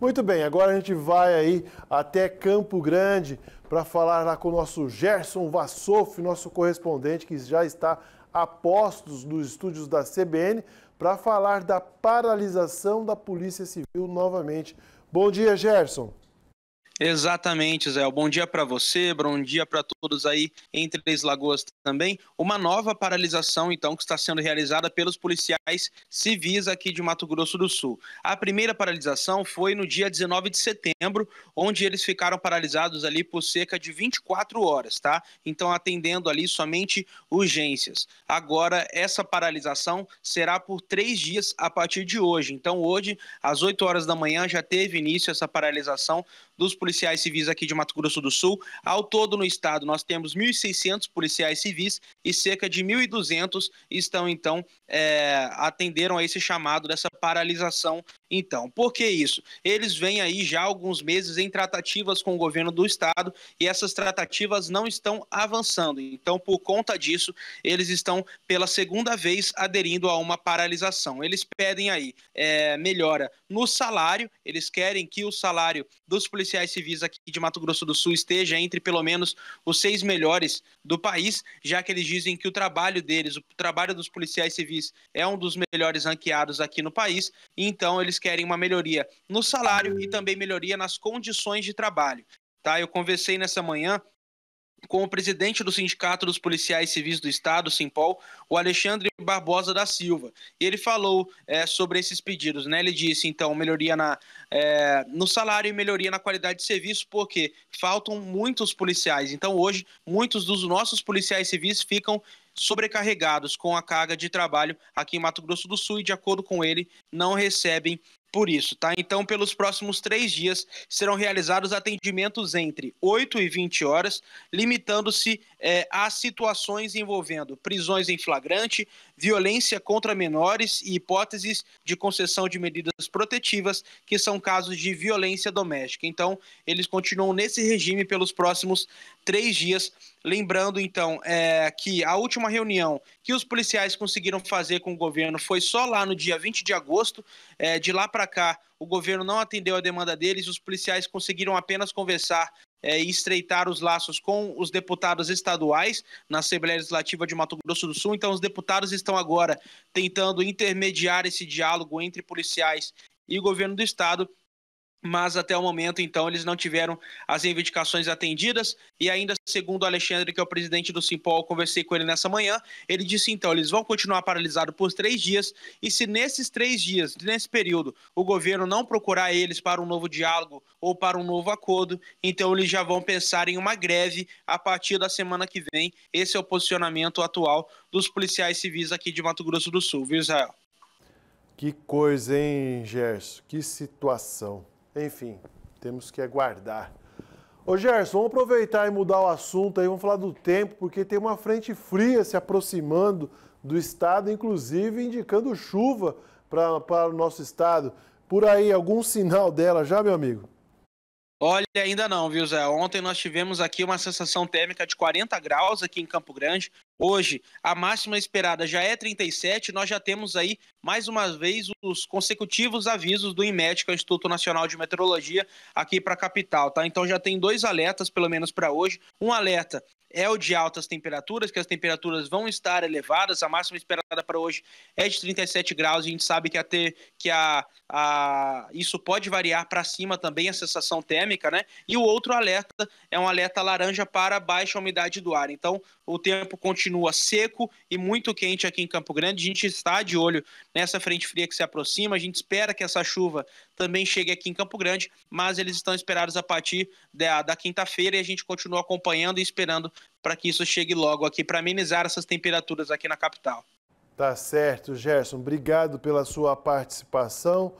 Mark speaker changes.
Speaker 1: Muito bem, agora a gente vai aí até Campo Grande para falar lá com o nosso Gerson Vassouf, nosso correspondente que já está a postos nos estúdios da CBN para falar da paralisação da Polícia Civil novamente. Bom dia, Gerson.
Speaker 2: Exatamente, Zé. Bom dia para você, bom dia para todos aí em Três Lagoas também. Uma nova paralisação, então, que está sendo realizada pelos policiais civis aqui de Mato Grosso do Sul. A primeira paralisação foi no dia 19 de setembro, onde eles ficaram paralisados ali por cerca de 24 horas, tá? Então, atendendo ali somente urgências. Agora, essa paralisação será por três dias a partir de hoje. Então, hoje, às 8 horas da manhã, já teve início essa paralisação dos policiais policiais civis aqui de Mato Grosso do Sul. Ao todo no estado, nós temos 1.600 policiais civis e cerca de 1.200 estão, então, é, atenderam a esse chamado dessa paralisação. Então, por que isso? Eles vêm aí já há alguns meses em tratativas com o governo do estado e essas tratativas não estão avançando. Então, por conta disso, eles estão pela segunda vez aderindo a uma paralisação. Eles pedem aí é, melhora no salário, eles querem que o salário dos policiais civis aqui de Mato Grosso do Sul esteja entre pelo menos os seis melhores do país, já que eles dizem que o trabalho deles, o trabalho dos policiais civis é um dos melhores ranqueados aqui no país, então eles querem uma melhoria no salário e também melhoria nas condições de trabalho. Tá? Eu conversei nessa manhã com o presidente do Sindicato dos Policiais Civis do Estado, Simpol, o Alexandre Barbosa da Silva. E ele falou é, sobre esses pedidos, né? Ele disse, então, melhoria na, é, no salário e melhoria na qualidade de serviço, porque faltam muitos policiais. Então, hoje, muitos dos nossos policiais civis ficam sobrecarregados com a carga de trabalho aqui em Mato Grosso do Sul e, de acordo com ele, não recebem por isso, tá? Então, pelos próximos três dias, serão realizados atendimentos entre 8 e 20 horas, limitando-se é, a situações envolvendo prisões em flagrante, violência contra menores e hipóteses de concessão de medidas protetivas, que são casos de violência doméstica. Então, eles continuam nesse regime pelos próximos três dias. Lembrando, então, é, que a última reunião que os policiais conseguiram fazer com o governo foi só lá no dia 20 de agosto. É, de lá para cá, o governo não atendeu a demanda deles, os policiais conseguiram apenas conversar é, estreitar os laços com os deputados estaduais na Assembleia Legislativa de Mato Grosso do Sul. Então, os deputados estão agora tentando intermediar esse diálogo entre policiais e governo do estado mas até o momento, então, eles não tiveram as reivindicações atendidas. E ainda, segundo o Alexandre, que é o presidente do Simpol, conversei com ele nessa manhã, ele disse então: eles vão continuar paralisado por três dias. E se nesses três dias, nesse período, o governo não procurar eles para um novo diálogo ou para um novo acordo, então eles já vão pensar em uma greve a partir da semana que vem. Esse é o posicionamento atual dos policiais civis aqui de Mato Grosso do Sul, viu, Israel?
Speaker 1: Que coisa, hein, Gerson? Que situação. Enfim, temos que aguardar. Ô Gerson, vamos aproveitar e mudar o assunto aí, vamos falar do tempo, porque tem uma frente fria se aproximando do estado, inclusive indicando chuva para o nosso estado. Por aí, algum sinal dela já, meu amigo?
Speaker 2: Olha, ainda não, viu, Zé? Ontem nós tivemos aqui uma sensação térmica de 40 graus aqui em Campo Grande. Hoje, a máxima esperada já é 37. Nós já temos aí, mais uma vez, os consecutivos avisos do IMET, que é o Instituto Nacional de Meteorologia, aqui para a capital, tá? Então já tem dois alertas, pelo menos para hoje. Um alerta é o de altas temperaturas, que as temperaturas vão estar elevadas, a máxima esperada para hoje é de 37 graus a gente sabe que, a ter, que a, a, isso pode variar para cima também a sensação térmica, né? E o outro alerta é um alerta laranja para baixa umidade do ar. Então, o tempo continua seco e muito quente aqui em Campo Grande. A gente está de olho nessa frente fria que se aproxima. A gente espera que essa chuva também chegue aqui em Campo Grande, mas eles estão esperados a partir da, da quinta-feira e a gente continua acompanhando e esperando para que isso chegue logo aqui para amenizar essas temperaturas aqui na capital.
Speaker 1: Tá certo, Gerson. Obrigado pela sua participação.